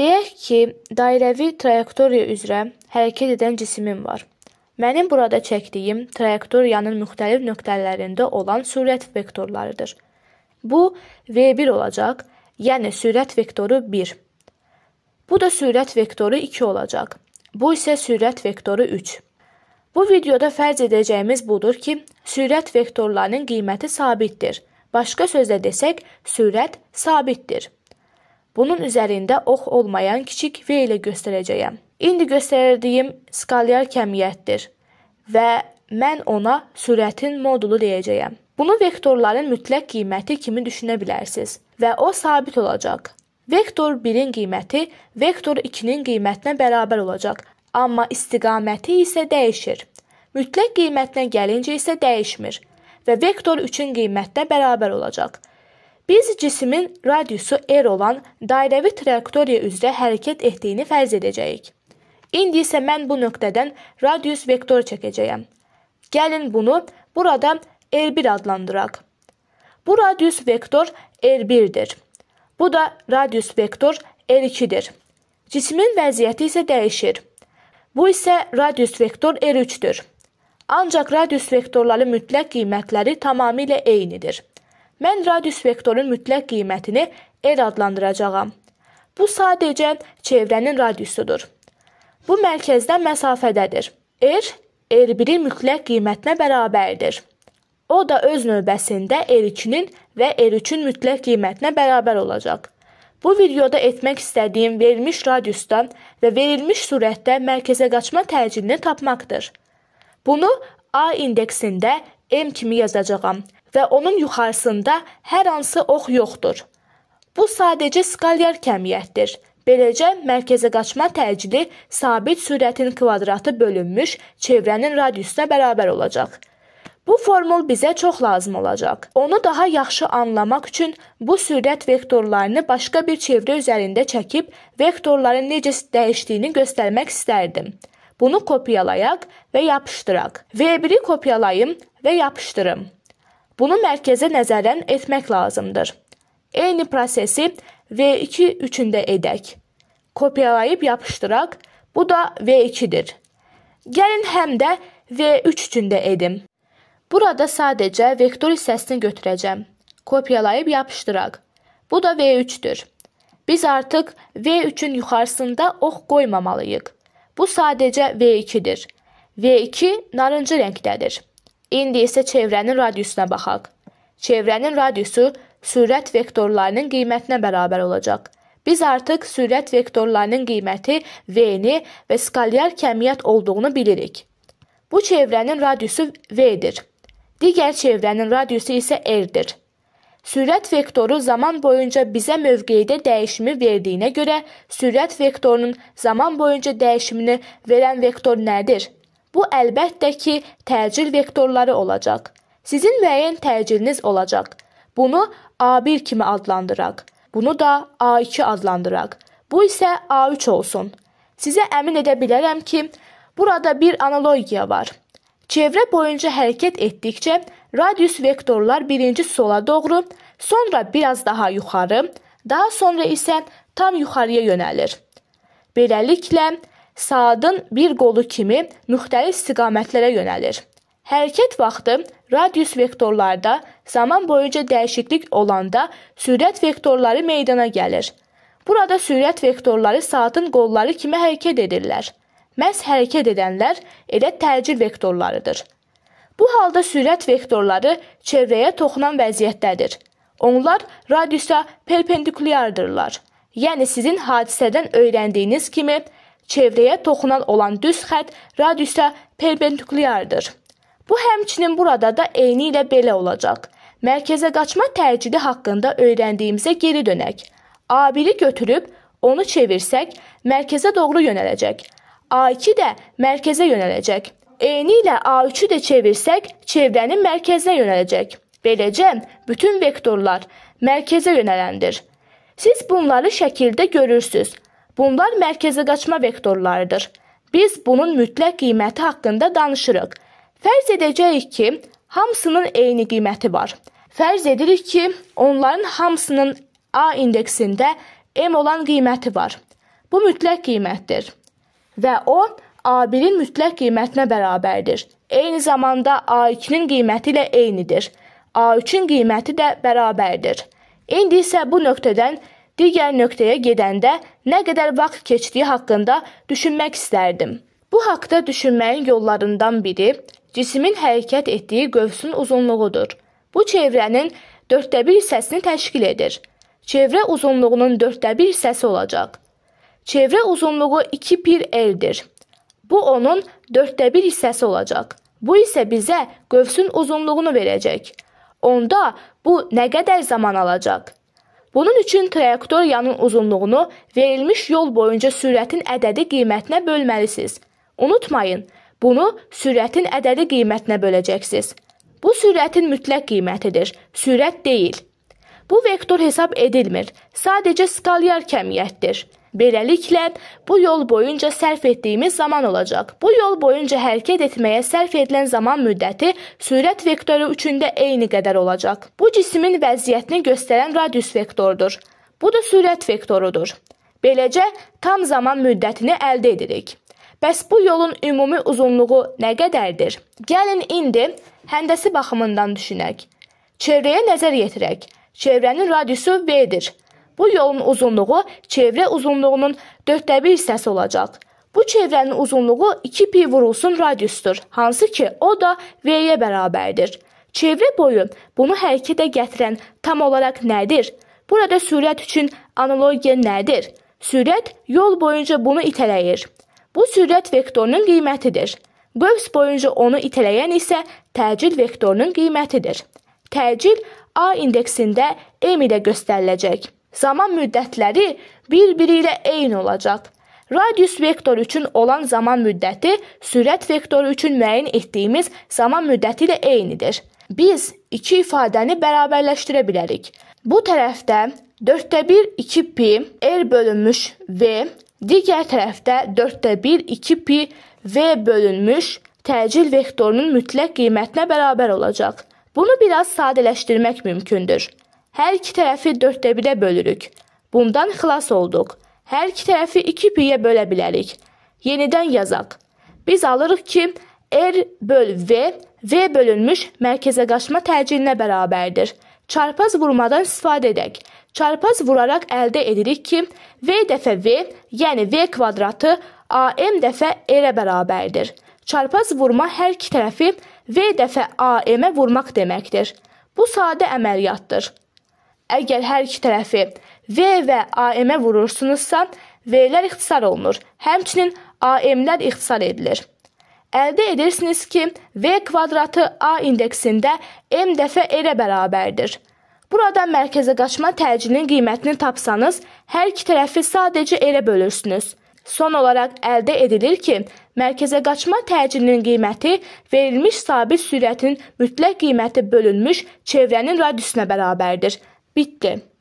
Deyək ki, dairəvi trayektoriya üzrə hərəkət edən cisimim var. Mənim burada çəkdiyim trayektoriyanın müxtəlif nöqtələrində olan sürət vektorlarıdır. Bu v1 olacaq, yəni sürət vektoru 1. Bu da sürət vektoru 2 olacaq. Bu isə sürət vektoru 3. Bu videoda fərz edəcəyimiz budur ki, sürət vektorlarının qiyməti sabitdir. Başqa sözlə desək, sürət sabitdir. Bunun üzərində ox olmayan kiçik V ilə göstərəcəyəm. İndi göstərdiyim skalyar kəmiyyətdir və mən ona sürətin modulu deyəcəyəm. Bunu vektorların mütləq qiyməti kimi düşünə bilərsiniz və o sabit olacaq. Vektor 1-in qiyməti vektor 2-nin qiymətinə bərabər olacaq, amma istiqaməti isə dəyişir. Mütləq qiymətinə gəlincə isə dəyişmir və vektor 3-ün qiymətinə bərabər olacaq. Biz cismin radiusu r olan dairəvi traktoriya üzrə hərəkət etdiyini fərz edəcəyik. İndi isə mən bu nöqtədən radius vektor çəkəcəyəm. Gəlin bunu burada r1 adlandıraq. Bu radius vektor r1-dir. Bu da radius vektor r2-dir. Cismin vəziyyəti isə dəyişir. Bu isə radius vektor r3-dür. Ancaq radius vektorları mütləq qiymətləri tamamilə eynidir. Mən radius vektorun mütləq qiymətini r adlandıracağam. Bu sadəcə çevrənin radiusudur. Bu mərkəzdən məsafədədir. R R1-in mütləq qiymətinə bərabərdir. O da öz növbəsində R2-nin və R3-ün mütləq qiymətinə bərabər olacaq. Bu videoda etmək istədiyim verilmiş radiusdan və verilmiş sürətdə mərkəzə qaçma təcilini tapmaqdır. Bunu A indeksində m kimi yazacağam və onun yuxarısında hər hansı ox yoxdur. Bu sadəcə skalyar kəmiyyətdir. Beləcə mərkəzə qaçma təcili sabit sürətin kvadratı bölünmüş çevrənin radiusuna bərabər olacaq. Bu formul bizə çox lazım olacaq. Onu daha yaxşı anlamaq üçün bu sürət vektorlarını başqa bir çevrə üzərində çəkib vektorların necə dəyişdiyini göstərmək istərdim. Bunu kopyalayaq və yapışdıraq. V1-i kopyalayım və yapışdırım. Bunu mərkəzə nəzərən etmək lazımdır. Eyni prosesi V2 üçündə edək. Kopyalayıb yapışdıraq. Bu da V2-dir. Gəlin həm də V3 üçün də edim. Burada sadəcə vektor hissəsini götürəcəm. Kopyalayıb yapışdıraq. Bu da V3-dür. Biz artıq V3-ün yuxarısında ox qoymamalıyıq. Bu sadəcə V2-dir. V2 narıncı rəngdədir. İndi isə çevrənin radiusuna baxaq. Çevrənin radiusu sürət vektorlarının qiymətinə bərabər olacaq. Biz artıq sürət vektorlarının qiyməti v-ni və skalyar kəmiyyət olduğunu bilirik. Bu çevrənin radiusu v-dir. Digər çevrənin radiusu isə r-dir. Sürət vektoru zaman boyunca bizə mövqeydə dəyişimi verdiyinə görə sürət vektorunun zaman boyunca dəyişimini verən vektor nədir? Bu əlbəttə ki, təcil vektorları olacaq. Sizin müəyyən təciliniz olacaq. Bunu A1 kimi adlandıraq. Bunu da A2 adlandıraq. Bu isə A3 olsun. Sizə əmin edə bilərəm ki, burada bir analogiya var. Çevrə boyunca hərəkət etdikcə radius vektorlar birinci sola doğru, sonra biraz daha yuxarı, daha sonra isə tam yuxarıya yönəlir. Beləliklə, saatın bir qolu kimi müxtəlif istiqamətlərə yönəlir. Hərəkət vaxtı radius vektorlarda zaman boyunca dəyişiklik olanda sürət vektorları meydana gəlir. Burada sürət vektorları saatın qolları kimi hərəkət edirlər. Məhz hərəkət edənlər elə təcil vektorlarıdır. Bu halda sürət vektorları çevrəyə toxunan vəziyyətdədir. Onlar radiusa perpendikulyardırlar. Yəni sizin hadisədən öyrəndiyiniz kimi çevrəyə toxunan olan düz xətt radiusa perpendikulyardır. Bu həmçinin burada da eyni ilə belə olacaq. Mərkəzə qaçma təcili haqqında öyrəndiyimizə geri dönək. A1-i götürüb onu çevirsək, mərkəzə doğru yönələcək. A2 də mərkəzə yönələcək. Eyni ilə A3-ü də çevirsək, çevrənin mərkəzinə yönələcək. Beləcə, bütün vektorlar mərkəzə yönələndir. Siz bunları şəkildə görürsüz. Bunlar mərkəzə qaçma vektorlarıdır. Biz bunun mütləq qiyməti haqqında danışırıq. Fərz edəcəyik ki, hamısının eyni qiyməti var. Fərz edirik ki, onların hamısının A indeksində m olan qiyməti var. Bu mütləq qiymətdir və o A1-in mütləq qiymətinə bərabərdir. Eyni zamanda A2-nin qiyməti ilə eynidir. A3-ün qiyməti də bərabərdir. İndi isə bu nöqtədən digər nöqtəyə gedəndə nə qədər vaxt keçdiyi haqqında düşünmək istərdim. Bu haqqda düşünməyin yollarından biri cismin hərəkət etdiyi qövsün uzunluğudur. Bu çevrənin 4də 1 hissəsini təşkil edir. Çevrə uzunluğunun 4də 1 hissəsi olacaq. Çevrə uzunluğu 2 pi l-dir. Bu onun 4də 1 hissəsi olacaq. Bu isə bizə qövsün uzunluğunu verəcək. Onda bu nə qədər zaman alacaq? Bunun üçün trayektoriyanın uzunluğunu verilmiş yol boyunca sürətin ədədi qiymətinə bölməlisiniz. Unutmayın, bunu sürətin ədədi qiymətinə böləcəksiniz. Bu sürətin mütləq qiymətidir, sürət deyil. Bu vektor hesab edilmir, sadəcə skalyar kəmiyyətdir. Beləliklə, bu yol boyunca sərf etdiyimiz zaman olacaq. Bu yol boyunca hərəkət etməyə sərf edilən zaman müddəti sürət vektoru üçündə eyni qədər olacaq. Bu cismin vəziyyətini göstərən radius vektorudur. Bu da sürət vektorudur. Beləcə tam zaman müddətini əldə edirik. Bəs bu yolun ümumi uzunluğu nə qədərdir? Gəlin indi həndəsi baxımından düşünək. Çevrəyə nəzər yetirək. Çevrənin radiusu V-dir. Bu yolun uzunluğu çevrə uzunluğunun dörddə bir hissəsi olacaq. Bu çevrənin uzunluğu 2 pi vurulsun radiusdur, hansı ki o da v-yə bərabərdir. Çevrə boyu bunu hərəkətə gətirən tam olaraq nədir? Burada sürət üçün analogiya nədir? Sürət yol boyunca bunu itələyir. Bu sürət vektorunun qiymətidir. Qövs boyunca onu itələyən isə təcil vektorunun qiymətidir. Təcil A indeksində M ilə göstəriləcək. Zaman müddətləri bir-biri ilə eyni olacaq. Radius vektoru üçün olan zaman müddəti sürət vektoru üçün müəyyən etdiyimiz zaman müddəti ilə eynidir. Biz iki ifadəni bərabərləşdirə bilərik. Bu tərəfdə 4/1 2pi r bölünmüş v, digər tərəfdə 4/1 2pi v bölünmüş təcil vektorunun mütləq qiymətinə bərabər olacaq. Bunu biraz sadələşdirmək mümkündür. Hər iki tərəfi 4də 1-ə bölürük. Bundan xilas olduq. Hər iki tərəfi 2 piyə bölə bilərik. Yenidən yazaq. Biz alırıq ki, R böl V, V bölünmüş mərkəzə qaçma təcillinə bərabərdir. Çarpaz vurmadan istifadə edək. Çarpaz vuraraq əldə edirik ki, V dəfə V, yəni V kvadratı AM dəfə R-ə bərabərdir. Çarpaz vurma hər iki tərəfi V dəfə AM-ə vurmaq deməkdir. Bu sadə əməliyyatdır. Əgər hər iki tərəfi V və AM-ə vurursunuzsa, V-lər ixtisar olunur. Həmçinin AM-lər ixtisar edilir. Əldə edirsiniz ki, V kvadratı A indeksində M dəfə E-ə bərabərdir. Burada mərkəzə qaçma təcilinin qiymətini tapsanız, hər iki tərəfi sadəcə elə bölürsünüz. Son olaraq əldə edilir ki, mərkəzə qaçma təcilinin qiyməti verilmiş sabit sürətin mütləq qiyməti bölünmüş çevrənin radiusunə bərabərdir. Bitte